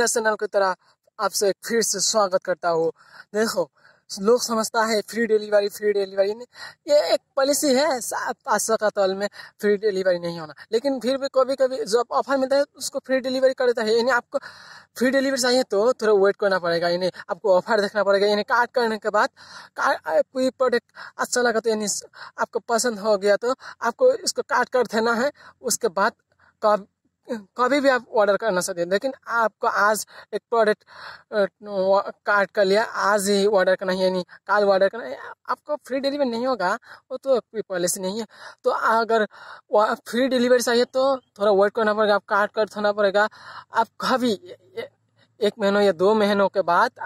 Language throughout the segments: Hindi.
चैनल की तरह आपसे फिर से स्वागत करता हूँ देखो लोग समझता है फ्री डिलीवरी फ्री डिलीवरी ये एक पॉलिसी है आशा का तल तो में फ्री डिलीवरी नहीं होना लेकिन फिर भी कभी कभी जब ऑफर मिलता है उसको फ्री डिलीवरी कर देता है यानी आपको फ्री डिलीवरी चाहिए तो थोड़ा वेट करना पड़ेगा यानी आपको ऑफर देखना पड़ेगा यानी कार्ड करने के बाद कोई प्रोडक्ट अच्छा लगा तो यानी आपको पसंद हो गया तो आपको इसको कार्ड कर देना है उसके बाद कब कभी भी आप ऑर्डर करना सकते लेकिन आपको आज एक प्रोडक्ट कार्ड कर लिया आज ही ऑर्डर करना है यानी कल ऑर्डर करना है आपको फ्री डिलीवरी नहीं होगा वो तो पॉलिसी नहीं है तो अगर फ्री डिलीवरी चाहिए तो थोड़ा वेट करना पड़ेगा आप कार्ड कर होना पड़ेगा आप कभी एक महीनों या दो महीनों के बाद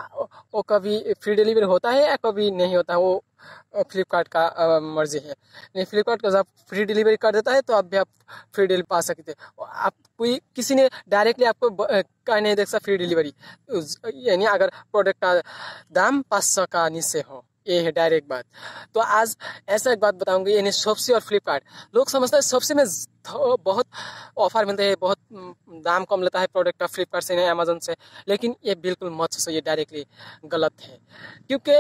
वो कभी फ्री डिलीवरी होता है या कभी नहीं होता वो फ्लिपकार्ट का मर्जी है नहीं फ्लिपकार्ट का जब फ्री डिलीवरी कर देता है तो आप भी आप फ्री डिलीवरी पा सकते आप कोई किसी ने डायरेक्टली आपको कह नहीं देख सकता फ्री डिलीवरी यानी अगर प्रोडक्ट का दाम पाँच सौ का नीचे हो ये है डायरेक्ट बात तो आज ऐसा एक बात बताऊंगी यानी सबसे और फ्लिपकार्ट लोग समझते हैं सबसे में बहुत ऑफर मिलते हैं बहुत दाम कम लेता है प्रोडक्ट का फ्लिपकार्ट से नहीं अमेजोन से लेकिन ये बिल्कुल मत सोचो ये डायरेक्टली गलत है क्योंकि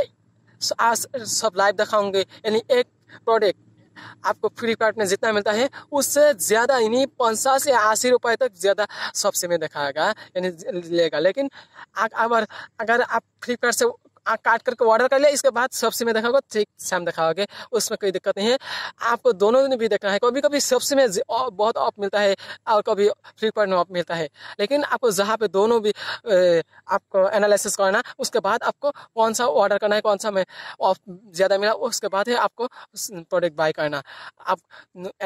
आज सब लाइव दिखाऊंगे यानी एक प्रोडक्ट आपको फ्लिपकार्ट में जितना मिलता है उससे ज़्यादा यानी पंचास से अस्सी रुपए तक ज़्यादा सबसे में दिखाएगा यानी लेगा लेकिन अगर अगर आप फ्लिपकार्ट से काट करके ऑर्डर कर लिया इसके बाद सबसे में देखा होगा ठीक शाम देखा होगा उसमें कोई दिक्कत नहीं है आपको दोनों दिन भी देखना है कभी कभी सबसे में बहुत ऑफ मिलता है और कभी में ऑफ मिलता है लेकिन आपको जहाँ पे दोनों भी आपको एनालिसिस करना उसके बाद आपको कौन सा ऑर्डर करना है कौन सा में ऑफ ज़्यादा मिला उसके बाद ही आपको प्रोडक्ट बाय करना आप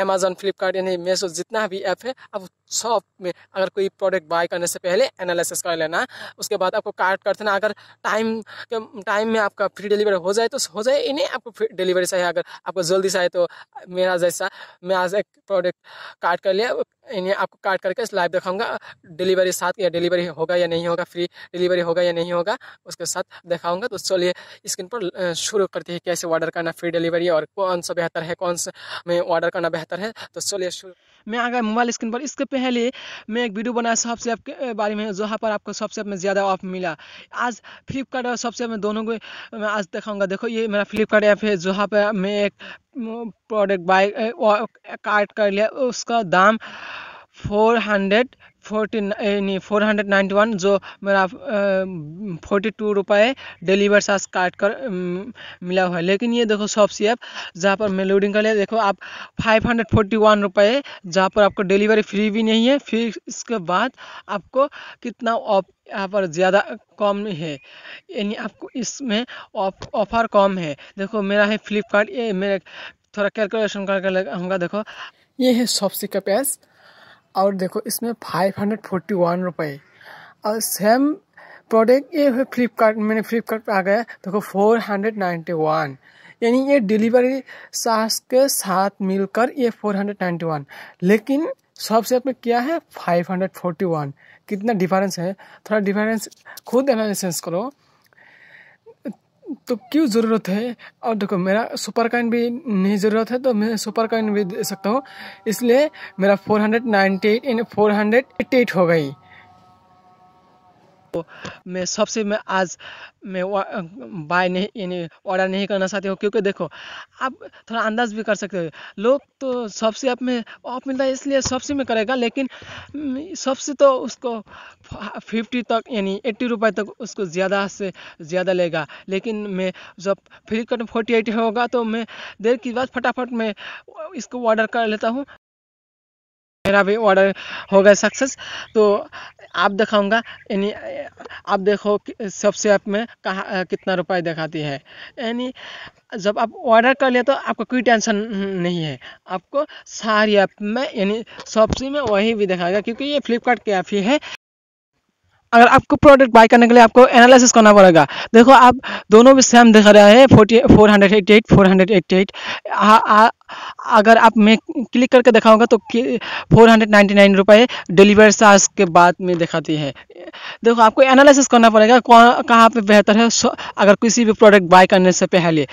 अमेजोन फ्लिपकार्ट यानी मेसो जितना भी ऐप है आप शॉप में अगर कोई प्रोडक्ट बाय करने से पहले एनालिसिस कर लेना उसके बाद आपको कार्ड करते ना अगर टाइम के टाइम में आपका फ्री डिलीवरी हो जाए तो हो जाए इन्हें आपको फ्री डिलीवरी चाहिए अगर आपको जल्दी चाहिए तो मेरा जैसा मैं आज एक प्रोडक्ट काट कर लिया इन्हें आपको काट करके लाइव दिखाऊंगा डिलीवरी साथ या डिलीवरी होगा या नहीं होगा फ्री डिलीवरी होगा या नहीं होगा उसके साथ दिखाऊंगा तो चलिए स्क्रीन पर शुरू करते हैं कैसे ऑर्डर करना फ्री डिलीवरी और कौन सा बेहतर है कौन सा में ऑर्डर करना बेहतर है तो चलिए शुरू मैं गया मोबाइल स्क्रीन पर इसके पहले मैं एक वीडियो बनाया सेप के बारे में जहाँ पर आपको सबसे में ज़्यादा ऑफ मिला आज फ्लिपकार्ट और सबसे में दोनों को मैं आज दिखाऊंगा देखो ये मेरा फ्लिपकार्ट ऐप है जहाँ पर मैं एक प्रोडक्ट बाय कार्ट कर लिया उसका दाम फोर हंड्रेड फोर्टी यानी फोर हंड्रेड नाइन्टी वन जो मेरा फोर्टी टू रुपये डिलीवर चार्ज काट कर मिला हुआ है लेकिन ये देखो सी ऐप जहाँ पर मैं लोडिंग कर लिया देखो आप फाइव हंड्रेड फोर्टी वन रुपये जहाँ पर आपको डिलीवरी फ्री भी नहीं है फिर इसके बाद आपको कितना ऑफ यहाँ पर ज़्यादा कम है यानी आपको इसमें ऑफर कम है देखो मेरा है फ्लिपकार्ट मेरा थोड़ा कैलकुलेशन करके होगा देखो ये है सी का पैस और देखो इसमें फाइव हंड्रेड फोर्टी वन रुपये और सेम प्रोडक्ट ये है फ्लिपकार्ट मैंने फ्लिपकार्ट आ गया देखो फोर हंड्रेड नाइन्टी वन यानी ये डिलीवरी चार्ज के साथ मिलकर ये फोर हंड्रेड नाइन्टी वन लेकिन सबसे अपने क्या है फाइव हंड्रेड फोर्टी वन कितना डिफरेंस है थोड़ा डिफरेंस खुद एनालिसिस करो तो क्यों ज़रूरत है और देखो मेरा सुपर काइन भी नहीं ज़रूरत है तो मैं सुपर काइन भी दे सकता हूँ इसलिए मेरा फोर हंड्रेड नाइन्टी एट इन फोर हंड्रेड एट्टी एट हो गई मैं सबसे मैं आज मैं बाय नहीं यानी ऑर्डर नहीं करना चाहती हूँ क्योंकि देखो आप थोड़ा अंदाज भी कर सकते हो लोग तो सबसे आप में ऑफ मिलता है इसलिए सबसे में करेगा लेकिन सबसे तो उसको फिफ्टी तक यानी एट्टी रुपये तक उसको ज़्यादा से ज़्यादा लेगा लेकिन मैं जब फ्लिपकार्ट फोर्टी एट होगा तो मैं देर के बाद फटाफट मैं इसको ऑर्डर कर लेता हूँ मेरा भी ऑर्डर हो गया सक्सेस तो आप दिखाऊंगा यानी आप देखो सबसे ऐप में कहा कितना रुपए दिखाती है यानी जब आप ऑर्डर कर लिया तो आपको कोई टेंशन नहीं है आपको सारी ऐप में यानी सबसे में वही भी दिखाएगा क्योंकि ये फ्लिपकार्ट के ऐप ही है अगर आपको प्रोडक्ट बाय करने के लिए आपको एनालिसिस करना पड़ेगा देखो आप दोनों भी सेम दिखा रहे हैं forty four hundred eighty eight four hundred eighty eight अगर आप मैं क्लिक करके दिखाऊंगा तो फोर हंड्रेड नाइन्टी नाइन रुपये डिलीवरी चार्ज के बाद में दिखाती है देखो आपको एनालिसिस करना पड़ेगा कहाँ पे बेहतर है अगर किसी भी प्रोडक्ट बाय करने से पहले